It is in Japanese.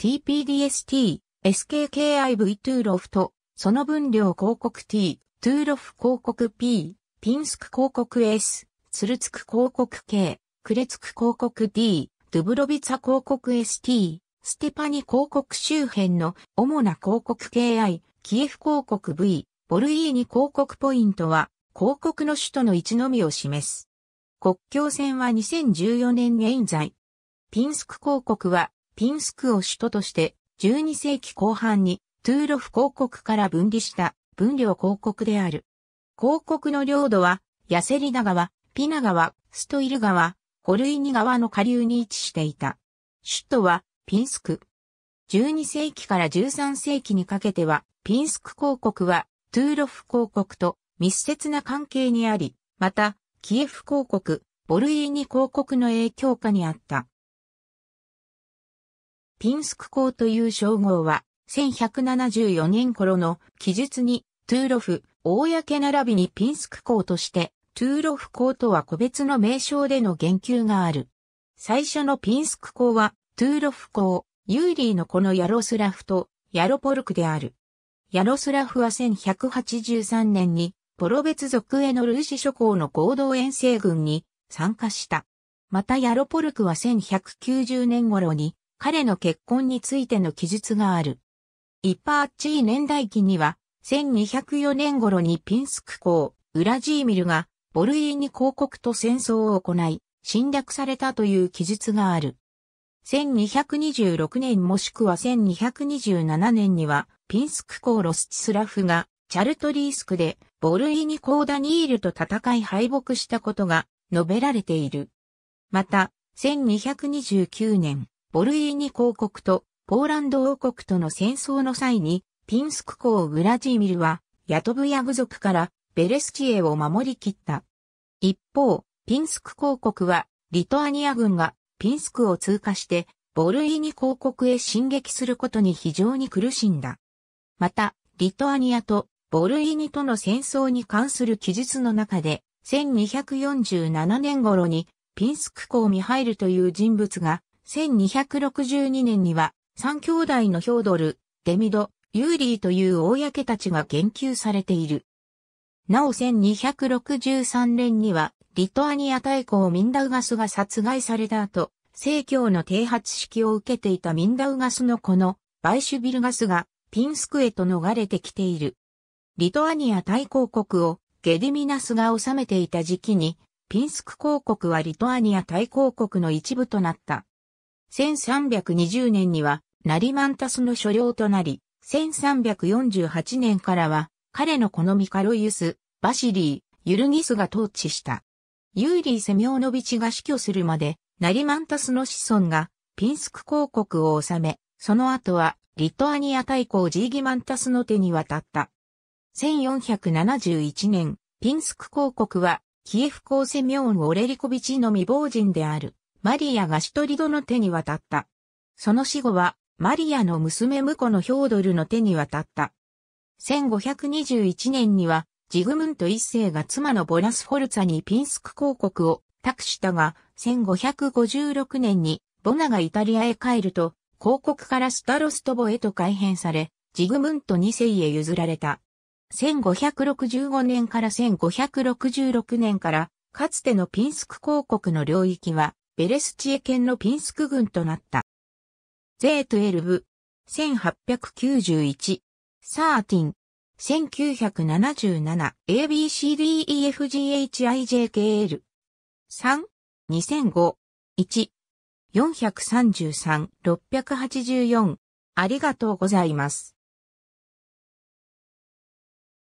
TPDST、SKKIV2 ロフト、その分量広告 T、トゥーロフ広告 P、ピンスク広告 S、ツルツク広告 K、クレツク広告 D、ドゥブロビツァ広告 ST、ステパニ広告周辺の主な広告 KI、キエフ広告 V、ボルイーニ広告ポイントは、広告の首都の位置のみを示す。国境線は2014年現在。ピンスク広告はピンスクを首都として12世紀後半にトゥーロフ公国から分離した分領公国である。公国の領土はヤセリナ川、ピナ川、ストイル川、ホルイニ川の下流に位置していた。首都はピンスク。12世紀から13世紀にかけては、ピンスク公国はトゥーロフ公国と密接な関係にあり、また、キエフ公国、ボルイーニ公国の影響下にあった。ピンスク港という称号は、1174年頃の記述に、トゥーロフ、公並びにピンスク港として、トゥーロフ港とは個別の名称での言及がある。最初のピンスク港は、トゥーロフ港、ユーリーのこのヤロスラフと、ヤロポルクである。ヤロスラフは1183年に、ポロベツ族へのルーシ諸公の合同遠征軍に参加した。またヤロポルクは1190年頃に彼の結婚についての記述がある。一パーチー年代記には、1204年頃にピンスク港、ウラジーミルが、ボルイーニ公国と戦争を行い、侵略されたという記述がある。1226年もしくは1227年には、ピンスク港ロスチスラフが、チャルトリースクで、ボルイニコーダニールと戦い敗北したことが述べられている。また、1229年、ボルイーニ公国とポーランド王国との戦争の際に、ピンスク公ウラジーミルは、ヤトブヤグ族からベレスチエを守り切った。一方、ピンスク公国は、リトアニア軍がピンスクを通過して、ボルイーニ公国へ進撃することに非常に苦しんだ。また、リトアニアとボルイーニとの戦争に関する記述の中で、1247年頃にピンスク公ミハイルという人物が1262年には、三兄弟のヒョードル、デミド、ユーリーという公たちが言及されている。なお1263年には、リトアニア大公ミンダウガスが殺害された後、正教の啓発式を受けていたミンダウガスの子のバイシュビルガスがピンスクへと逃れてきている。リトアニア大公国をゲディミナスが治めていた時期に、ピンスク公国はリトアニア大公国の一部となった。1320年には、ナリマンタスの所領となり、1348年からは、彼の好みカロユス、バシリー、ユルギスが統治した。ユーリー・セミョーノビチが死去するまで、ナリマンタスの子孫が、ピンスク公国を治め、その後は、リトアニア大公ジーギマンタスの手に渡った。1471年、ピンスク公国は、キエフ公セミョーン・オレリコビチの未亡人である。マリアがシトリドの手に渡った。その死後は、マリアの娘婿のヒョードルの手に渡った。1521年には、ジグムント一世が妻のボラスフォルツァにピンスク公国を託したが、1556年にボナがイタリアへ帰ると、公国からスタロストボへと改変され、ジグムント二世へ譲られた。1565年から1566年から、かつてのピンスク公国の領域は、ベレスチエ県のピンスク郡となった。Z12、1891、13、1977、ABCDEFGHIJKL。3、2005、1、433、684。ありがとうございます。